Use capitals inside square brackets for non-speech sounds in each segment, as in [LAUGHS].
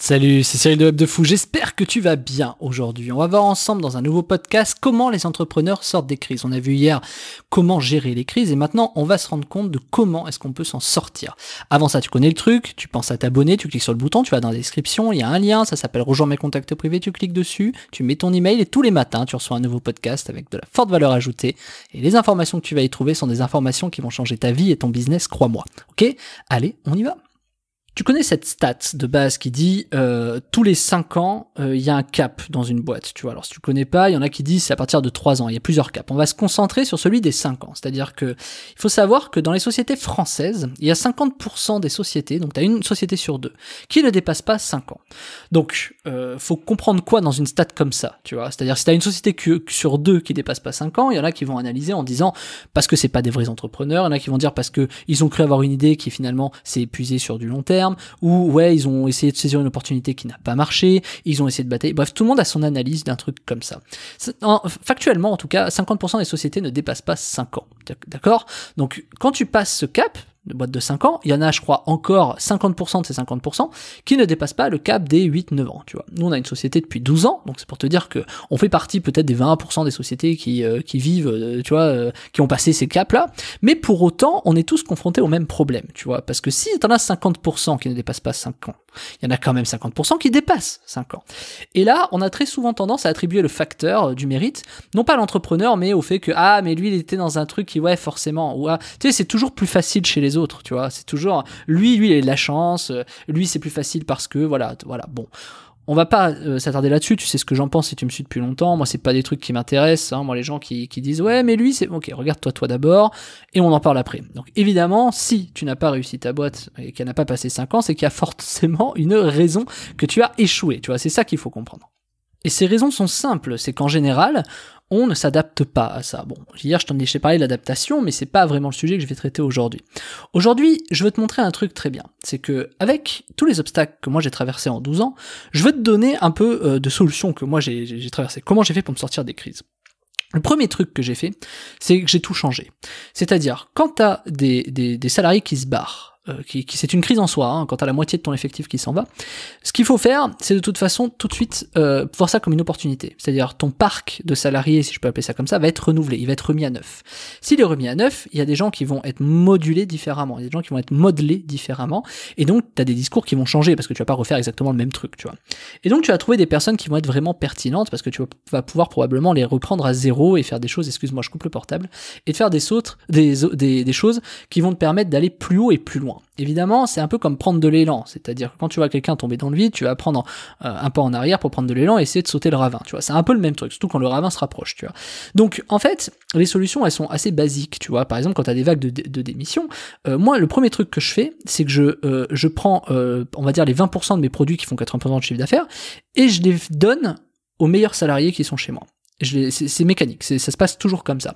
Salut, c'est Cyril de Web de Fou. J'espère que tu vas bien aujourd'hui. On va voir ensemble dans un nouveau podcast comment les entrepreneurs sortent des crises. On a vu hier comment gérer les crises et maintenant on va se rendre compte de comment est-ce qu'on peut s'en sortir. Avant ça, tu connais le truc, tu penses à t'abonner, tu cliques sur le bouton, tu vas dans la description, il y a un lien, ça s'appelle Rejoins mes contacts privés, tu cliques dessus, tu mets ton email et tous les matins tu reçois un nouveau podcast avec de la forte valeur ajoutée et les informations que tu vas y trouver sont des informations qui vont changer ta vie et ton business, crois-moi. Ok Allez, on y va tu connais cette stat de base qui dit euh, tous les 5 ans, euh, il y a un cap dans une boîte. Tu vois, alors si tu connais pas, il y en a qui disent c'est à partir de 3 ans. Il y a plusieurs caps. On va se concentrer sur celui des 5 ans. C'est-à-dire que il faut savoir que dans les sociétés françaises, il y a 50% des sociétés, donc tu as une société sur deux, qui ne dépasse pas 5 ans. Donc euh, faut comprendre quoi dans une stat comme ça, tu vois. C'est-à-dire si tu as une société sur deux qui dépasse pas 5 ans, il y en a qui vont analyser en disant parce que c'est pas des vrais entrepreneurs, il y en a qui vont dire parce que ils ont cru avoir une idée qui finalement s'est épuisée sur du long terme ou ouais, ils ont essayé de saisir une opportunité qui n'a pas marché, ils ont essayé de batailler. Bref, tout le monde a son analyse d'un truc comme ça. factuellement, en tout cas, 50% des sociétés ne dépassent pas 5 ans. D'accord Donc, quand tu passes ce cap, de de 5 ans, il y en a, je crois, encore 50% de ces 50% qui ne dépassent pas le cap des 8-9 ans, tu vois. Nous, on a une société depuis 12 ans, donc c'est pour te dire que on fait partie peut-être des 20% des sociétés qui, euh, vivent, euh, tu vois, euh, qui ont passé ces caps-là, mais pour autant, on est tous confrontés au même problème, tu vois, parce que si t'en as 50% qui ne dépassent pas 5 ans, il y en a quand même 50% qui dépassent 5 ans. Et là, on a très souvent tendance à attribuer le facteur du mérite, non pas à l'entrepreneur, mais au fait que, ah, mais lui, il était dans un truc qui, ouais, forcément, ou ah, tu sais, c'est toujours plus facile chez les autres tu vois. C'est toujours lui, lui, il a de la chance. Euh, lui, c'est plus facile parce que voilà, voilà. Bon. On va pas euh, s'attarder là-dessus, tu sais ce que j'en pense si tu me suis depuis longtemps, moi c'est pas des trucs qui m'intéressent, hein. moi les gens qui, disent ouais mais lui c'est ok regarde-toi toi, d'abord et on en parle après. Donc évidemment si tu n'as pas réussi ta boîte et qu'elle n'a pas passé cinq ans c'est qu'il y a forcément une raison que tu as échoué, tu vois c'est ça qu'il faut comprendre. Et ces raisons sont simples, c'est qu'en général, on ne s'adapte pas à ça. Bon, hier je t'en ai parlé de l'adaptation, mais c'est pas vraiment le sujet que je vais traiter aujourd'hui. Aujourd'hui, je veux te montrer un truc très bien. C'est que, avec tous les obstacles que moi j'ai traversés en 12 ans, je veux te donner un peu euh, de solutions que moi j'ai traversées. Comment j'ai fait pour me sortir des crises. Le premier truc que j'ai fait, c'est que j'ai tout changé. C'est-à-dire, quand t'as des salariés qui se barrent, euh, c'est une crise en soi, hein, quand t'as la moitié de ton effectif qui s'en va. Ce qu'il faut faire, c'est de toute façon tout de suite euh, voir ça comme une opportunité. C'est-à-dire ton parc de salariés, si je peux appeler ça comme ça, va être renouvelé, il va être remis à neuf. S'il est remis à neuf, il y a des gens qui vont être modulés différemment, il y a des gens qui vont être modelés différemment, et donc t'as des discours qui vont changer parce que tu vas pas refaire exactement le même truc, tu vois. Et donc tu vas trouver des personnes qui vont être vraiment pertinentes parce que tu vas pouvoir probablement les reprendre à zéro et faire des choses, excuse-moi, je coupe le portable, et de faire des autres des, des choses qui vont te permettre d'aller plus haut et plus loin. Évidemment, c'est un peu comme prendre de l'élan, c'est-à-dire que quand tu vois quelqu'un tomber dans le vide, tu vas prendre euh, un pas en arrière pour prendre de l'élan et essayer de sauter le ravin, tu vois. C'est un peu le même truc, surtout quand le ravin se rapproche, tu vois. Donc en fait, les solutions elles sont assez basiques, tu vois. Par exemple, quand tu as des vagues de, démission, euh, moi le premier truc que je fais, c'est que je euh, je prends on va dire les 20% de mes produits qui font 80% de chiffre d'affaires et je les donne aux meilleurs salariés qui sont chez moi. C'est mécanique, ça se passe toujours comme ça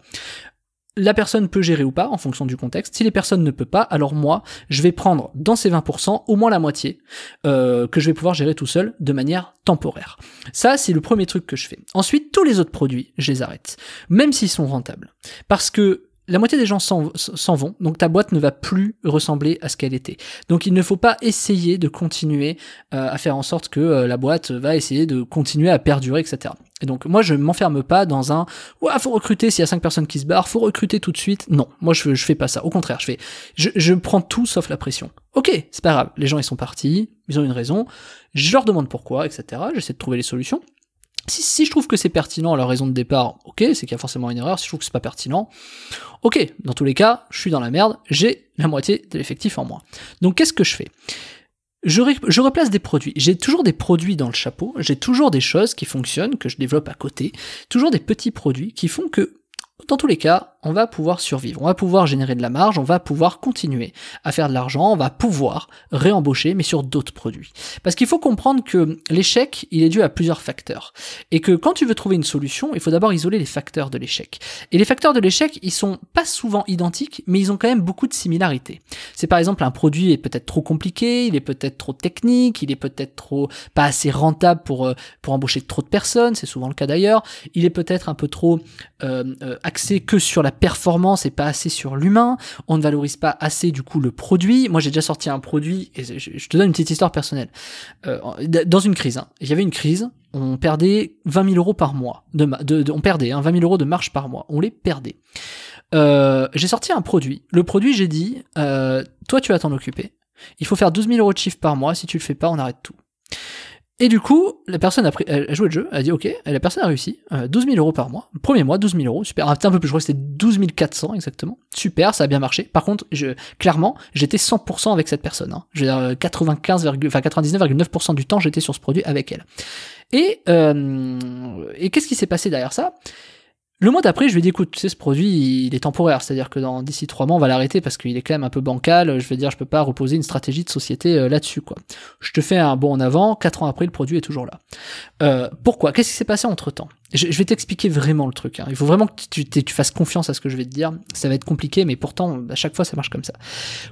la personne peut gérer ou pas en fonction du contexte. Si les personnes ne peuvent pas, alors moi, je vais prendre dans ces 20% au moins la moitié euh, que je vais pouvoir gérer tout seul de manière temporaire. Ça, c'est le premier truc que je fais. Ensuite, tous les autres produits, je les arrête, même s'ils sont rentables. Parce que la moitié des gens s'en vont, donc ta boîte ne va plus ressembler à ce qu'elle était. Donc il ne faut pas essayer de continuer euh, à faire en sorte que euh, la boîte va essayer de continuer à perdurer, etc. Et donc moi je m'enferme pas dans un "ouah faut recruter s'il y a cinq personnes qui se barrent, faut recruter tout de suite. Non, moi je, je fais pas ça. Au contraire, je fais je, je prends tout sauf la pression. Ok, c'est pas grave, les gens ils sont partis, ils ont une raison, je leur demande pourquoi, etc. J'essaie de trouver les solutions. Si, je trouve que c'est pertinent à la raison de départ, ok, c'est qu'il y a forcément une erreur. Si je trouve que c'est pas pertinent, ok, dans tous les cas, je suis dans la merde, j'ai la moitié de l'effectif en moins. Donc qu'est-ce que je fais je, je, replace des produits. J'ai toujours des produits dans le chapeau, j'ai toujours des choses qui fonctionnent, que je développe à côté, toujours des petits produits qui font que dans tous les cas, on va pouvoir survivre, on va pouvoir générer de la marge, on va pouvoir continuer à faire de l'argent, on va pouvoir réembaucher, mais sur d'autres produits. Parce qu'il faut comprendre que l'échec, il est dû à plusieurs facteurs. Et que quand tu veux trouver une solution, il faut d'abord isoler les facteurs de l'échec. Et les facteurs de l'échec, ils sont pas souvent identiques, mais ils ont quand même beaucoup de similarités. C'est par exemple un produit est peut-être trop compliqué, il est peut-être trop technique, il est peut-être trop pas assez rentable pour, euh, pour embaucher trop de personnes, c'est souvent le cas d'ailleurs, il est peut-être un peu trop euh, euh, axé que sur la performance et pas assez sur l'humain. On ne valorise pas assez du coup le produit. Moi j'ai déjà sorti un produit et je te donne une petite histoire personnelle. Euh, dans une crise, hein. il y avait une crise, on perdait 20 000 euros par mois. De, on perdait 20 hein, 000 euros de marge par mois. On les perdait. Euh, j'ai sorti un produit. Le produit, j'ai dit, euh, toi, tu vas t'en occuper. Il faut faire 12 000 euros de chiffre par mois. Si tu le fais pas, on arrête tout. Et du coup, la personne a, joué le jeu, elle a dit ok, la personne a réussi, 12 euh, 000 euros par mois, premier mois, 12 000 euros, super, ah, un peu plus, je crois que c'était 12 400 exactement, super, ça a bien marché. Par contre, clairement, j'étais 100% avec cette personne, hein. je euh, enfin 99,9% du temps, j'étais sur ce produit avec elle. et euh, qu'est-ce qui s'est passé derrière ça le mois d'après, je lui ai dit, écoute, tu sais, ce produit, il est temporaire. C'est-à-dire que dans d'ici trois mois, on va l'arrêter parce qu'il est quand même un peu bancal. Je veux dire, je peux pas reposer une stratégie de société euh, là-dessus, quoi. Je te fais un bon en avant. Quatre ans après, le produit est toujours là. Euh, pourquoi Qu'est-ce qui s'est passé entre temps je, vais t'expliquer vraiment le truc. Hein. Il faut vraiment que tu, fasses confiance à ce que je vais te dire. Ça va être compliqué, mais pourtant, à chaque fois, ça marche comme ça.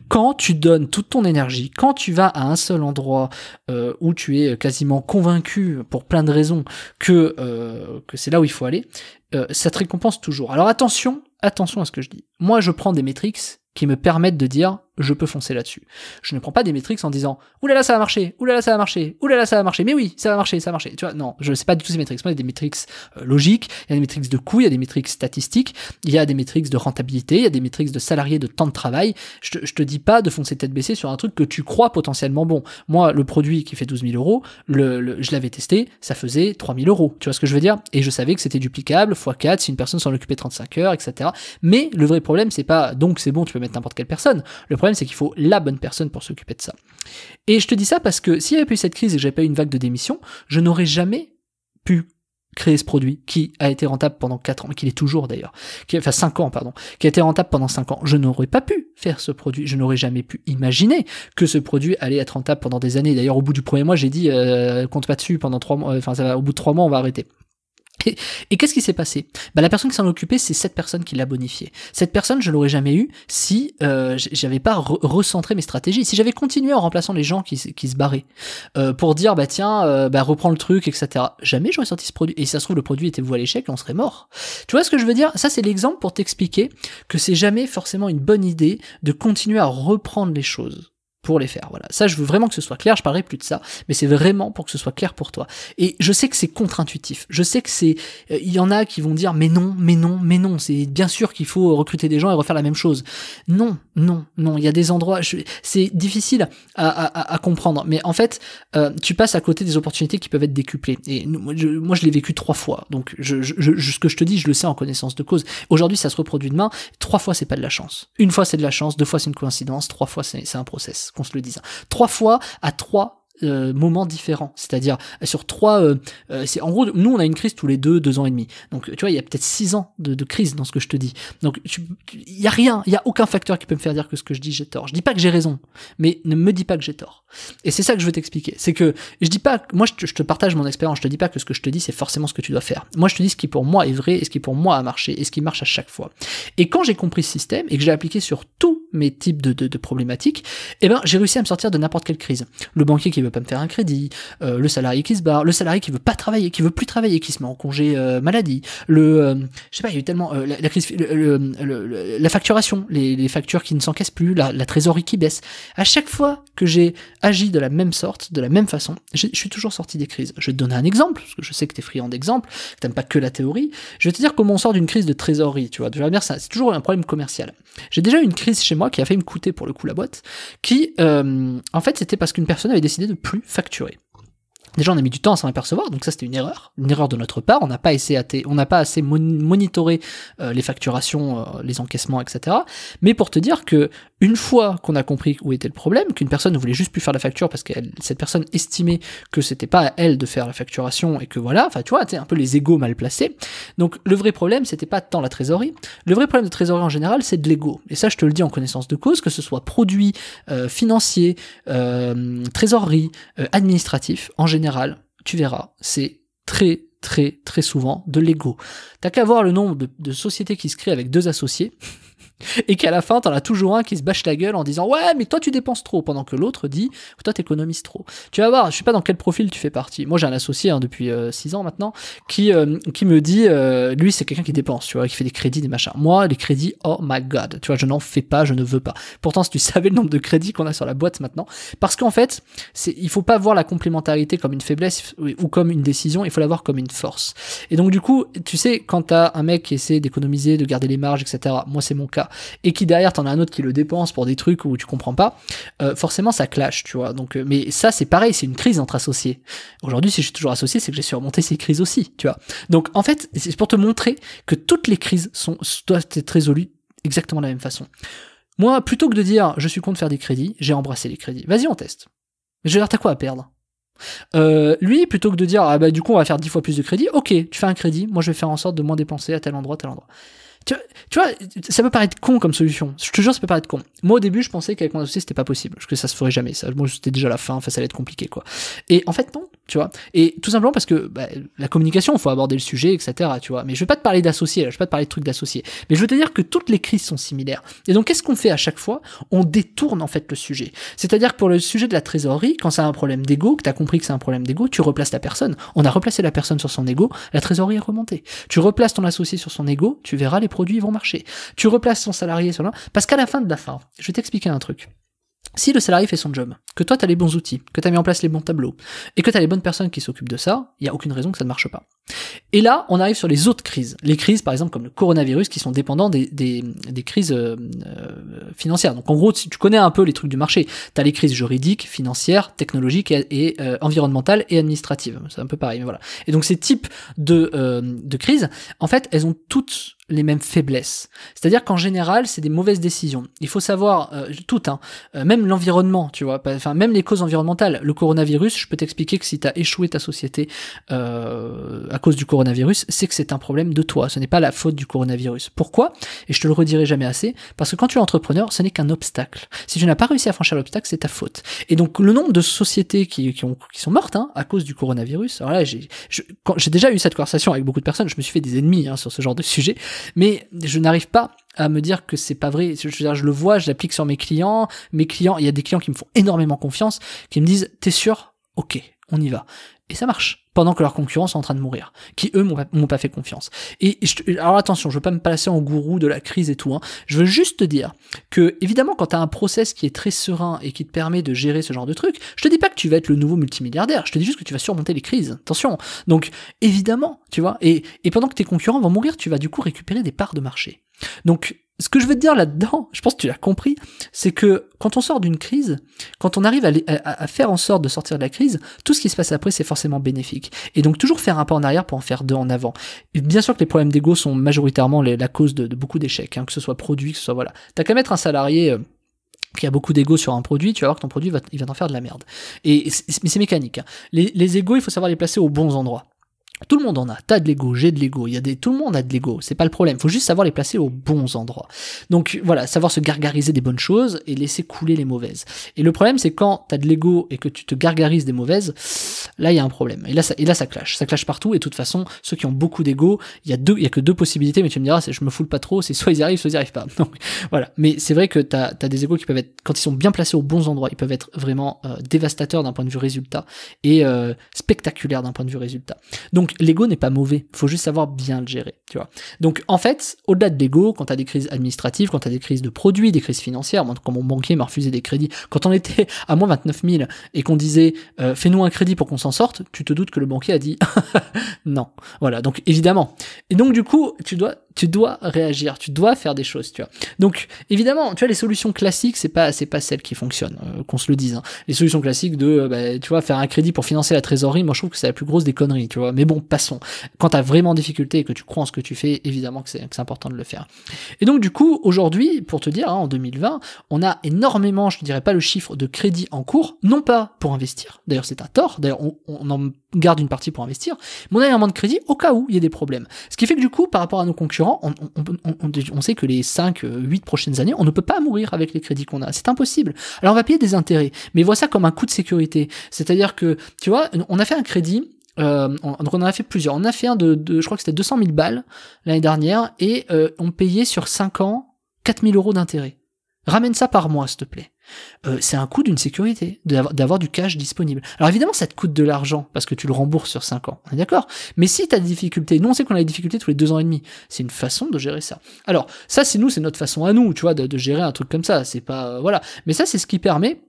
Quand tu donnes toute ton énergie, quand tu vas à un seul endroit euh, où tu es quasiment convaincu, pour plein de raisons, que, euh, que c'est là où il faut aller, euh, ça te récompense toujours. Alors attention, attention à ce que je dis. Moi, je prends des métriques qui me permettent de dire je peux foncer là-dessus. Je ne prends pas des métriques en disant oulala là ça va marcher, oulala là ça va marcher, oulala là ça va marcher, mais oui, ça va marcher, ça va marcher. Tu vois, non, je ne sais pas du tout ces métriques. Moi, il y a des métriques euh, logiques, il y a des métriques de coûts, il y a des métriques statistiques, il y a des métriques de rentabilité, il y a des métriques de salariés, de temps de travail. Je te, te dis pas de foncer tête baissée sur un truc que tu crois potentiellement bon. Moi, le produit qui fait 12 000 euros, je l'avais testé, ça faisait 3 000 euros. Tu vois ce que je veux dire Et je savais que c'était duplicable, x4 si une personne s'en occupait 35 heures, etc. Mais le vrai problème, c'est pas donc c'est bon, tu peux mettre n'importe quelle personne. Le c'est qu'il faut la bonne personne pour s'occuper de ça. Et je te dis ça parce que s'il n'y avait pas eu cette crise et que j'avais pas eu une vague de démission, je n'aurais jamais pu créer ce produit qui a été rentable pendant 4 ans, qui l'est toujours d'ailleurs, qui enfin 5 ans pardon, qui a été rentable pendant 5 ans. Je n'aurais pas pu faire ce produit, je n'aurais jamais pu imaginer que ce produit allait être rentable pendant des années. D'ailleurs au bout du premier mois, j'ai dit euh, compte pas dessus pendant 3 mois euh, enfin ça au bout de 3 mois on va arrêter. Et, qu'est-ce qui s'est passé bah, La personne qui s'en occupait, c'est cette personne qui l'a bonifié. Cette personne, je l'aurais jamais eu si euh, j'avais pas recentré mes stratégies. Si j'avais continué en remplaçant les gens qui, se barraient euh, pour dire bah tiens, euh, bah, reprends le truc, etc. Jamais j'aurais sorti ce produit. Et si ça se trouve, le produit était voué à l'échec on serait mort. Tu vois ce que je veux dire Ça, c'est l'exemple pour t'expliquer que c'est jamais forcément une bonne idée de continuer à reprendre les choses les faire. Voilà. Ça, je veux vraiment que ce soit clair. Je parlerai plus de ça, mais c'est vraiment pour que ce soit clair pour toi. Et je sais que c'est contre-intuitif. Je sais que c'est, euh, il y en a qui vont dire, mais non, mais non, mais non. C'est bien sûr qu'il faut recruter des gens et refaire la même chose. Non, non, non. Il y a des endroits, c'est difficile à, comprendre. Mais en fait, euh, tu passes à côté des opportunités qui peuvent être décuplées. Et moi, je, l'ai vécu trois fois. Donc, je, ce que je te dis, je le sais en connaissance de cause. Aujourd'hui, ça se reproduit demain. Trois fois, c'est pas de la chance. Une fois, c'est de la chance. Deux fois, c'est une coïncidence. Trois fois, c'est un process on se le disait. Trois fois à trois euh, moments différents. C'est-à-dire sur trois, euh, euh, c'est en gros, nous on a une crise tous les deux, deux ans et demi. Donc tu vois, il y a peut-être six ans de, crise dans ce que je te dis. Donc il y a rien, il y a aucun facteur qui peut me faire dire que ce que je dis j'ai tort. Je dis pas que j'ai raison, mais ne me dis pas que j'ai tort. Et c'est ça que je veux t'expliquer. C'est que je dis pas, moi je te, partage mon expérience. Je te dis pas que ce que je te dis c'est forcément ce que tu dois faire. Moi je te dis ce qui pour moi est vrai et ce qui pour moi a marché et ce qui marche à chaque fois. Et quand j'ai compris ce système et que j'ai appliqué sur tous mes types de, problématiques, eh ben j'ai réussi à me sortir de n'importe quelle crise. Le banquier qui veut pas me faire un crédit, euh, le salarié qui se barre, le salarié qui veut pas travailler, qui veut plus travailler, qui se met en congé euh, maladie, le, euh, je sais pas, il y a eu tellement la, crise, le, la facturation, les, factures qui ne s'encaissent plus, la, trésorerie qui baisse. À chaque fois que j'ai agi de la même sorte, de la même façon, je suis toujours sorti des crises. Je vais te donner un exemple parce que je sais que tu es friand d'exemples, que t'aimes pas que la théorie. Je vais te dire comment on sort d'une crise de trésorerie. Tu vois, tu vas dire ça, c'est toujours un problème commercial. J'ai déjà eu une crise chez moi qui a fait me coûter pour le coup la boîte, qui en fait c'était parce qu'une personne avait décidé plus facturer. Déjà, on a mis du temps à s'en apercevoir, donc ça c'était une erreur, une erreur de notre part. On n'a pas on n'a pas assez monitoré euh, les facturations, euh, les encaissements, etc. Mais pour te dire que une fois qu'on a compris où était le problème, qu'une personne ne voulait juste plus faire la facture parce que cette personne estimait que c'était pas à elle de faire la facturation et que voilà, enfin tu vois, sais un peu les égaux mal placés. Donc le vrai problème, c'était pas tant la trésorerie. Le vrai problème de trésorerie en général, c'est de l'ego. Et ça, je te le dis en connaissance de cause, que ce soit produit, euh, financier, trésorerie, administratif, en général général, tu verras, c'est très très très souvent de l'ego. T'as qu'à voir le nombre de, de sociétés qui se créent avec deux associés. Et qu'à la fin, t'en as toujours un qui se bâche la gueule en disant Ouais, mais toi tu dépenses trop, pendant que l'autre dit Toi t'économises trop. Tu vas voir, je sais pas dans quel profil tu fais partie. Moi j'ai un associé hein, depuis 6 euh, ans maintenant qui, euh, qui me dit euh, Lui c'est quelqu'un qui dépense, tu vois, qui fait des crédits, des machins. Moi, les crédits, oh my god, tu vois, je n'en fais pas, je ne veux pas. Pourtant, si tu [LAUGHS] savais le nombre de crédits qu'on a sur la boîte maintenant, parce qu'en fait, il faut pas voir la complémentarité comme une faiblesse ou comme une décision, il faut la voir comme une force. Et donc du coup, tu sais, quand t'as un mec qui essaie d'économiser, de garder les marges, etc., moi c'est mon cas et qui derrière t'en as un autre qui le dépense pour des trucs où tu comprends pas, euh, forcément ça clash, tu vois. Donc, euh, mais ça c'est pareil, c'est une crise entre associés. Aujourd'hui, si je suis toujours associé, c'est que j'ai surmonté ces crises aussi, tu vois. Donc en fait, c'est pour te montrer que toutes les crises doivent être résolues exactement de la même façon. Moi, plutôt que de dire je suis contre faire des crédits, j'ai embrassé les crédits. Vas-y, on teste. J'ai l'air, t'as quoi à perdre euh, lui, plutôt que de dire ah bah du coup on va faire 10 fois plus de crédits, ok, tu fais un crédit, moi je vais faire en sorte de moins dépenser à tel endroit, tel endroit. Tu, tu, vois, ça peut paraître con comme solution. Je te jure, ça peut paraître con. Moi, au début, je pensais qu'avec mon associé, c'était pas possible. Parce que ça se ferait jamais. Ça, moi, c'était déjà la fin. Enfin, ça allait être compliqué, quoi. Et en fait, non. Tu vois. Et tout simplement parce que bah, la communication, il faut aborder le sujet, etc. Tu vois. Mais je vais pas te parler d'associé, je vais pas te parler de trucs d'associé. Mais je veux te dire que toutes les crises sont similaires. Et donc, qu'est-ce qu'on fait à chaque fois On détourne en fait le sujet. C'est-à-dire que pour le sujet de la trésorerie, quand c'est un problème d'ego, que tu as compris que c'est un problème d'ego, tu replaces la personne. On a replacé la personne sur son ego, la trésorerie est remontée. Tu replaces ton associé sur son ego, tu verras les produits vont marcher. Tu replaces ton salarié sur l'un, parce qu'à la fin de la fin, je vais t'expliquer un truc. Si le salarié fait son job, que toi t'as les bons outils, que t'as mis en place les bons tableaux, et que t'as les bonnes personnes qui s'occupent de ça, il n'y a aucune raison que ça ne marche pas. Et là, on arrive sur les autres crises. Les crises, par exemple, comme le coronavirus, qui sont dépendants des, crises euh, euh, financières. Donc en gros, si tu connais un peu les trucs du marché, t'as les crises juridiques, financières, technologiques, et, euh, environnementales et administratives. C'est un peu pareil, mais voilà. Et donc ces types de, de crises, en fait, elles ont toutes les mêmes faiblesses. C'est-à-dire qu'en général, c'est des mauvaises décisions. Il faut savoir euh, tout, hein, euh, même l'environnement, tu vois, enfin même les causes environnementales. Le coronavirus, je peux t'expliquer que si tu as échoué ta société euh, à cause du coronavirus, c'est que c'est un problème de toi. Ce n'est pas la faute du coronavirus. Pourquoi Et je te le redirai jamais assez, parce que quand tu es entrepreneur, ce n'est qu'un obstacle. Si tu n'as pas réussi à franchir l'obstacle, c'est ta faute. Et donc le nombre de sociétés qui, qui, sont mortes hein, à cause du coronavirus. Alors j'ai déjà eu cette conversation avec beaucoup de personnes. Je me suis fait des ennemis hein, sur ce genre de sujet mais je n'arrive pas à me dire que c'est pas vrai. Je, je le vois, je l'applique sur mes clients. Mes clients, il y a des clients qui me font énormément confiance, qui me disent, t'es sûr? Ok, on y va. Et ça marche, pendant que leurs concurrents sont en train de mourir, qui eux m'ont pas, fait confiance. Et alors attention, je veux pas me placer en gourou de la crise et tout, hein. je veux juste te dire que évidemment quand tu as un process qui est très serein et qui te permet de gérer ce genre de truc, je te dis pas que tu vas être le nouveau multimilliardaire, je te dis juste que tu vas surmonter les crises, attention. Donc évidemment, tu vois, et, et pendant que tes concurrents vont mourir, tu vas du coup récupérer des parts de marché. Donc ce que je veux te dire là-dedans, [LAUGHS] je pense que tu l'as compris, c'est que quand on sort d'une crise, quand on arrive à, faire en sorte de sortir de la crise, tout ce qui se passe après, c'est forcément bénéfique. Et donc toujours faire un pas en arrière pour en faire deux en avant. bien sûr que les problèmes d'ego sont majoritairement la cause de, beaucoup d'échecs, hein, que ce soit produit, que ce soit voilà. T'as qu'à mettre un salarié. Euh, qui a beaucoup d'ego sur un produit, tu vas voir que ton produit va, il va t'en faire de la merde. Et mais c'est mécanique. Hein. Les, les il faut savoir les placer aux bons endroits. Tout le monde en a. T'as de l'ego, j'ai de l'ego. Il y a des, tout le monde a de l'ego. C'est pas le problème. Faut juste savoir les placer aux bons endroits. Donc voilà, savoir se gargariser des bonnes choses et laisser couler les mauvaises. Et le problème, c'est quand t'as de l'ego et que tu te gargarises des mauvaises, là il y a un problème. Et là, ça, et là ça clash. Ça clash partout. Et de toute façon, ceux qui ont beaucoup d'ego, il y a deux, il y a que deux possibilités. Mais tu me diras, ah, je me foule pas trop. C'est soit ils arrivent, soit ils arrivent pas. [LAUGHS] Donc voilà. Mais c'est vrai que t'as as des égos qui peuvent être, quand ils sont bien placés aux bons endroits, ils peuvent être vraiment euh, dévastateurs d'un point de vue résultat et euh, spectaculaires d'un point de vue résultat. Donc l'ego n'est pas mauvais, faut juste savoir bien le gérer, tu vois. Donc en fait, au-delà de l'ego, quand tu des crises administratives, quand tu des crises de produits, des crises financières, moi, quand mon banquier m'a refusé des crédits, quand on était à moins 29 000 et qu'on disait euh, fais-nous un crédit pour qu'on s'en sorte, tu te doutes que le banquier a dit [LAUGHS] non. Voilà, donc évidemment. Et donc du coup, tu dois tu dois réagir, tu dois faire des choses, tu vois. Donc évidemment, tu vois les solutions classiques, c'est pas c'est pas celles qui fonctionnent, euh, qu'on se le dise. Hein. Les solutions classiques de euh, bah, tu vois faire un crédit pour financer la trésorerie, moi je trouve que c'est la plus grosse des conneries, tu vois. Mais bon, passons. Quand t'as vraiment difficulté et que tu crois en ce que tu fais, évidemment que c'est important de le faire. Et donc du coup, aujourd'hui, pour te dire, hein, en 2020, on a énormément, je ne dirais pas le chiffre de crédit en cours, non pas pour investir. D'ailleurs, c'est un tort. D'ailleurs, on, on en garde une partie pour investir, mais on a énormément de crédit au cas où il y a des problèmes. Ce qui fait que du coup, par rapport à nos concurrents on, on, sait que les 5-8 euh, prochaines années, on ne peut pas mourir avec les crédits qu'on a. C'est impossible. Alors on va payer des intérêts, mais vois ça comme un coût de sécurité. C'est-à-dire que, tu vois, on a fait un crédit euh, on en a fait plusieurs. On a fait un de, je crois que c'était 200 000 balles l'année dernière et euh, on payait sur 5 ans 4 000 euros d'intérêts Ramène ça par mois, s'il te plaît. Euh, c'est un coût d'une sécurité, d'avoir du cash disponible. Alors évidemment, ça te coûte de l'argent parce que tu le rembourses sur 5 ans, on est d'accord Mais si tu as des difficultés, nous on sait qu'on a des difficultés tous les 2 ans et demi, c'est une façon de gérer ça. Alors ça, c'est nous, c'est notre façon à nous, tu vois, de, gérer un truc comme ça, c'est pas... Euh, voilà. Mais ça, c'est ce qui permet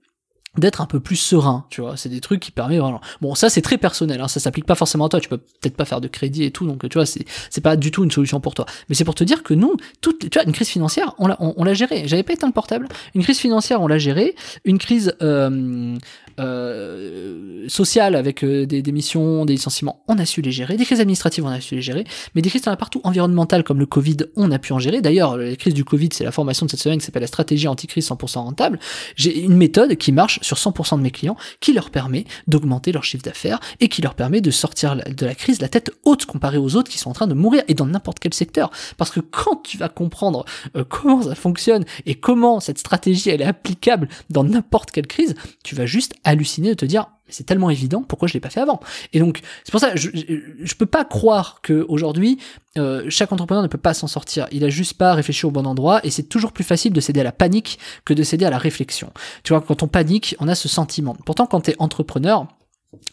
d'être un peu plus serein, tu vois, c'est des trucs qui permettent vraiment. Bon, ça c'est très personnel, hein, ça s'applique pas forcément à toi, tu peux peut-être pas faire de crédit et tout, donc tu vois, c'est c'est pas du tout une solution pour toi. Mais c'est pour te dire que nous, toute, tu vois, une crise financière, on l'a on, l'a géré. J'avais pas éteint le portable. Une crise financière, on l'a gérée. Une crise euh, euh sociale avec euh, des démissions, des licenciements, on a su les gérer. Des crises administratives, on a su les gérer. Mais des crises dans a partout, environnementales comme le Covid, on a pu en gérer. D'ailleurs, la crise du Covid, c'est la formation de cette semaine qui s'appelle la stratégie anti-crise 100% rentable. J'ai une méthode qui marche sur 100% de mes clients qui leur permet d'augmenter leur chiffre d'affaires et qui leur permet de sortir de la crise la tête haute comparée aux autres qui sont en train de mourir et dans n'importe quel secteur. Parce que quand tu vas comprendre euh, comment ça fonctionne et comment cette stratégie elle est applicable dans n'importe quelle crise, tu vas juste halluciner de te dire c'est tellement évident, pourquoi je l'ai pas fait avant Et donc, c'est pour ça, je, ne peux pas croire que aujourd'hui euh, chaque entrepreneur ne peut pas s'en sortir. Il a juste pas réfléchi au bon endroit, et c'est toujours plus facile de céder à la panique que de céder à la réflexion. Tu vois, quand on panique, on a ce sentiment. Pourtant, quand tu es entrepreneur,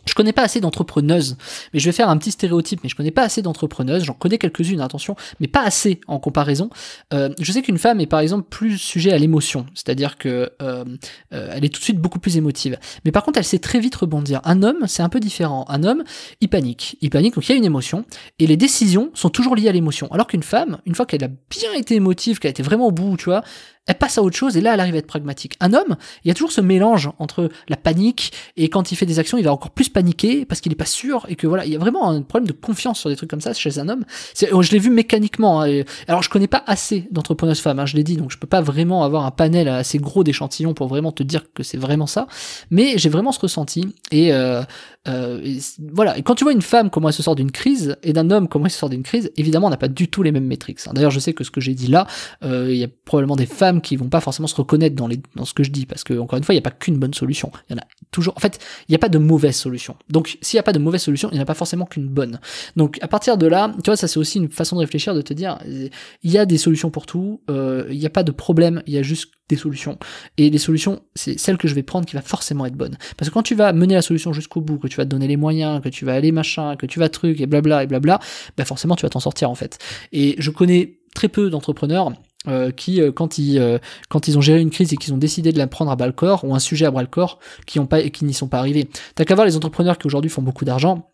je connais pas assez d'entrepreneuses, mais je vais faire un petit stéréotype, mais je connais pas assez d'entrepreneuses, j'en connais quelques-unes, attention, mais pas assez en comparaison. Euh, je sais qu'une femme est par exemple plus sujet à l'émotion, c'est-à-dire que euh, euh, elle est tout de suite beaucoup plus émotive. Mais par contre, elle sait très vite rebondir. Un homme, c'est un peu différent. Un homme, il panique, il panique, donc il y a une émotion, et les décisions sont toujours liées à l'émotion. Alors qu'une femme, une fois qu'elle a bien été émotive, qu'elle a été vraiment au bout, tu vois, elle passe à autre chose et là elle arrive à être pragmatique. Un homme, il y a toujours ce mélange entre la panique et quand il fait des actions, il va encore plus paniquer parce qu'il n'est pas sûr et que voilà, il y a vraiment un problème de confiance sur des trucs comme ça chez un homme. Oh, je l'ai vu mécaniquement. Hein, alors je connais pas assez d'entrepreneuses femmes, hein, je l'ai dit, donc je peux pas vraiment avoir un panel assez gros d'échantillons pour vraiment te dire que c'est vraiment ça. Mais j'ai vraiment ce ressenti et, euh, euh, voilà. Et quand tu vois une femme comment elle se sort d'une crise et d'un homme comment il se sort d'une crise, évidemment on n'a pas du tout les mêmes métriques. Hein. D'ailleurs je sais que ce que j'ai dit là, euh, il y a probablement des femmes femmes qui vont pas forcément se reconnaître dans, les, dans ce que je dis, parce que encore une fois, il n'y a pas qu'une bonne solution. Il y en a toujours. En fait, il n'y a pas de mauvaise solution. Donc, s'il n'y a pas de mauvaise solution, il n'y en a pas forcément qu'une bonne. Donc, à partir de là, tu vois, ça c'est aussi une façon de réfléchir, de te dire, il y a des solutions pour tout. Euh, il n'y a pas de problème. Il y a juste des solutions. Et les solutions, c'est celle que je vais prendre qui va forcément être bonne. Parce que quand tu vas mener la solution jusqu'au bout, que tu vas te donner les moyens, que tu vas aller machin, que tu vas truc et blabla et blabla, bah forcément tu vas t'en sortir en fait. Et je connais très peu d'entrepreneurs euh, qui, euh, quand, ils, euh, quand ils ont géré une crise et qu'ils ont décidé de la prendre à bas le corps, ou un sujet à bras le corps, qui, ont pas, et qui n'y sont pas arrivés. T'as qu'à voir les entrepreneurs qui aujourd'hui font beaucoup d'argent,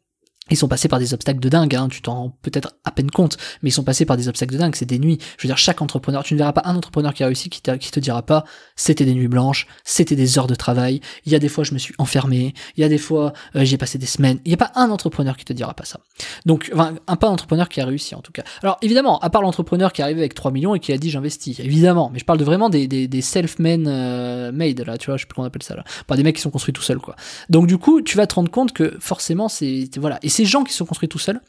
ils sont passés par des obstacles de dingue, hein, tu t'en rends peut-être à peine compte, mais ils sont passés par des obstacles de dingue, c'est des nuits. Je veux dire, chaque entrepreneur, tu ne verras pas un entrepreneur qui a réussi qui, qui te dira pas c'était des nuits blanches, c'était des heures de travail, il y a des fois je me suis enfermé, il y a des fois euh, j'ai passé des semaines. Il n'y a pas un entrepreneur qui te dira pas ça. Donc, enfin, un pas entrepreneur qui a réussi en tout cas. Alors évidemment, à part l'entrepreneur qui est arrivé avec 3 millions et qui a dit j'investis, évidemment, mais je parle de vraiment des, des, des self-men euh, made là, tu vois, je sais plus comment on appelle ça là. des mecs qui sont construits tout seuls quoi. Donc du coup, tu vas te rendre compte que forcément c'est voilà, ces gens qui se sont construits tout seuls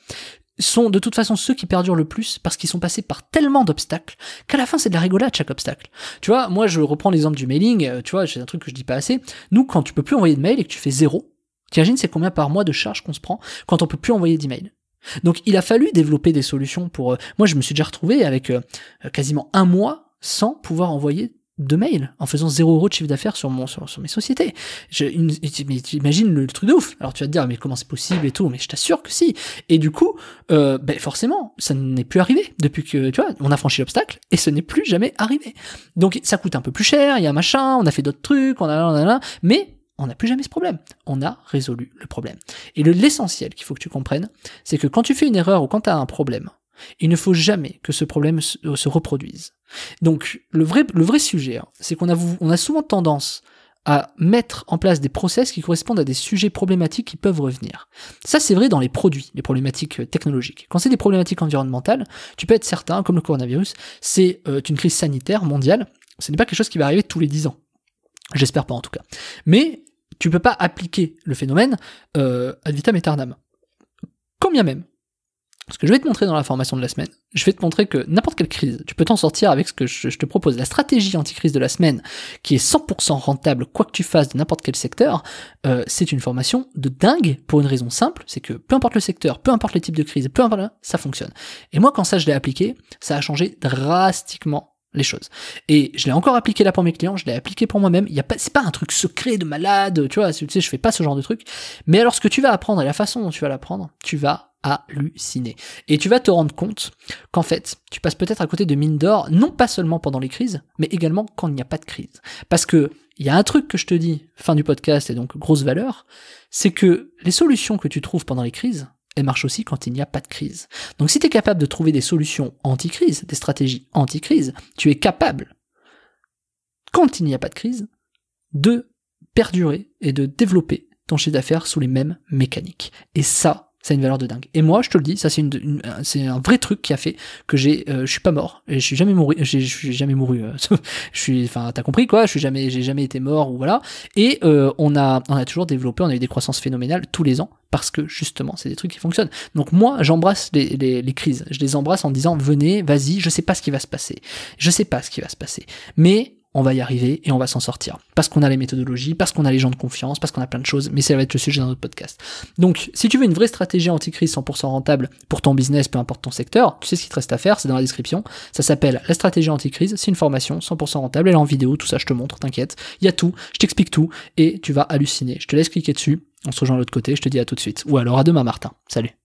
sont de toute façon ceux qui perdurent le plus parce qu'ils sont passés par tellement d'obstacles qu'à la fin c'est de la rigolade chaque obstacle. Tu vois, moi je reprends l'exemple du mailing, euh, tu vois, c'est un truc que je dis pas assez. Nous, quand tu peux plus envoyer de mail et que tu fais zéro, t'imagines c'est combien par mois de charges qu'on se prend quand on peut plus envoyer d'email. Donc il a fallu développer des solutions pour. Euh, moi je me suis déjà retrouvé avec euh, quasiment un mois sans pouvoir envoyer de mail en faisant zéro euros de chiffre d'affaires sur mon sur, sur mes sociétés. Je, le, le, truc de ouf. Alors tu vas te dire mais comment c'est possible et tout, mais je t'assure que si. Et du coup, euh, ben forcément, ça n'est plus arrivé depuis que tu vois, on a franchi l'obstacle et ce n'est plus jamais arrivé. Donc ça coûte un peu plus cher, il y a un machin, on a fait d'autres trucs, on a là, on a mais on n'a plus jamais ce problème. On a résolu le problème. Et le l'essentiel qu'il faut que tu comprennes, c'est que quand tu fais une erreur ou quand tu as un problème, il ne faut jamais que ce problème se euh, reproduise. Donc le vrai, sujet, hein, c'est qu'on a, on a souvent tendance à mettre en place des process qui correspondent à des sujets problématiques qui peuvent revenir. Ça, c'est vrai dans les produits, les problématiques euh, technologiques. Quand c'est des problématiques environnementales, tu peux être certain, comme le coronavirus, c'est euh, une crise sanitaire mondiale. Ce n'est pas quelque chose qui va arriver tous les 10 ans. J'espère pas en tout cas. Mais tu peux pas appliquer le phénomène ad vitam aeternam. Quand même, ce que je vais te montrer dans la formation de la semaine, je vais te montrer que n'importe quelle crise, tu peux t'en sortir avec ce que je, te propose, la stratégie anti-crise de la semaine, qui est 100% rentable, quoi que tu fasses de n'importe quel secteur, euh, c'est une formation de dingue, pour une raison simple, c'est que peu importe le secteur, peu importe le type de crise, peu importe, ça fonctionne. Et moi, quand ça, je l'ai appliqué, ça a changé drastiquement les choses. Et je l'ai encore appliqué là pour mes clients, je l'ai appliqué pour moi-même. Il y a pas, c'est pas un truc secret de malade, tu vois. Tu sais, je fais pas ce genre de truc. Mais alors, ce que tu vas apprendre et la façon dont tu vas l'apprendre, tu vas halluciner. Et tu vas te rendre compte qu'en fait, tu passes peut-être à côté de mines d'or, non pas seulement pendant les crises, mais également quand il n'y a pas de crise. Parce que il y a un truc que je te dis, fin du podcast et donc grosse valeur, c'est que les solutions que tu trouves pendant les crises, elles marchent aussi quand il n'y a pas de crise. Donc si tu es capable de trouver des solutions anti-crise, des stratégies anti-crise, tu es capable, quand il n'y a pas de crise, de perdurer et de développer ton chiffre d'affaires sous les mêmes mécaniques. Et ça, ça a une valeur de dingue. Et moi, je te le dis, ça c'est une, euh, c'est un vrai truc qui a fait que j'ai, euh, je suis pas mort et je suis jamais mouru, j'ai, jamais mouru. Euh, [LAUGHS] je suis, enfin, t'as compris quoi, je suis jamais, j'ai jamais été mort ou voilà. Et euh, on a, on a toujours développé, on a eu des croissances phénoménales tous les ans parce que justement, c'est des trucs qui fonctionnent. Donc moi, j'embrasse les, les, les crises, je les embrasse en disant venez, vas-y, je sais pas ce qui va se passer, je sais pas ce qui va se passer, mais on va y arriver et on va s'en sortir. Parce qu'on a les méthodologies, parce qu'on a les gens de confiance, parce qu'on a plein de choses, mais ça va être le sujet d'un autre podcast. Donc, si tu veux une vraie stratégie anti-crise 100% rentable pour ton business, peu importe ton secteur, tu sais ce qu'il te reste à faire, c'est dans la description. Ça s'appelle la stratégie anti-crise, c'est une formation 100% rentable, elle est en vidéo, tout ça je te montre, t'inquiète. Il y a tout, je t'explique tout et tu vas halluciner. Je te laisse cliquer dessus, on se rejoint de l'autre côté, je te dis à tout de suite. Ou alors à demain Martin, salut